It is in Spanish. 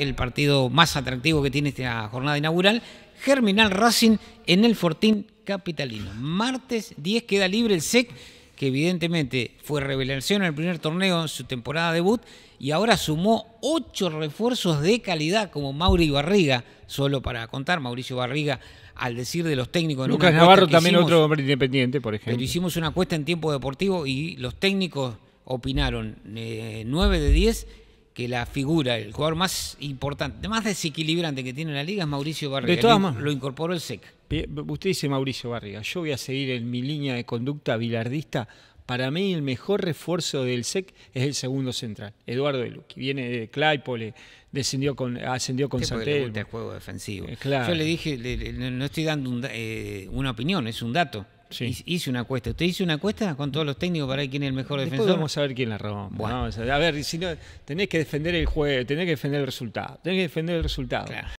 el partido más atractivo que tiene esta jornada inaugural, Germinal Racing en el Fortín Capitalino. Martes 10 queda libre el SEC, que evidentemente fue revelación en el primer torneo en su temporada debut y ahora sumó ocho refuerzos de calidad como Mauri Barriga, solo para contar, Mauricio Barriga, al decir de los técnicos... Lucas Navarro también otro hombre independiente, por ejemplo. Pero hicimos una cuesta en tiempo deportivo y los técnicos opinaron 9 eh, de 10 que la figura, el jugador más importante, más desequilibrante que tiene la liga es Mauricio Barriga. De lo, incorporó el SEC. Usted dice Mauricio Barriga, yo voy a seguir en mi línea de conducta bilardista. Para mí el mejor refuerzo del SEC es el segundo central, Eduardo de Viene de Claipole descendió con, ascendió con Santel. juego defensivo. Eh, yo le dije, no estoy dando eh, una opinión, es un dato. Hice una cuesta ¿Usted hizo una cuesta con todos los técnicos para ver quién es el mejor defensor? Vamos a ver quién la robó a, ver, si no, tenés que defender el juego, tenés que defender el resultado. Tenés que defender el resultado.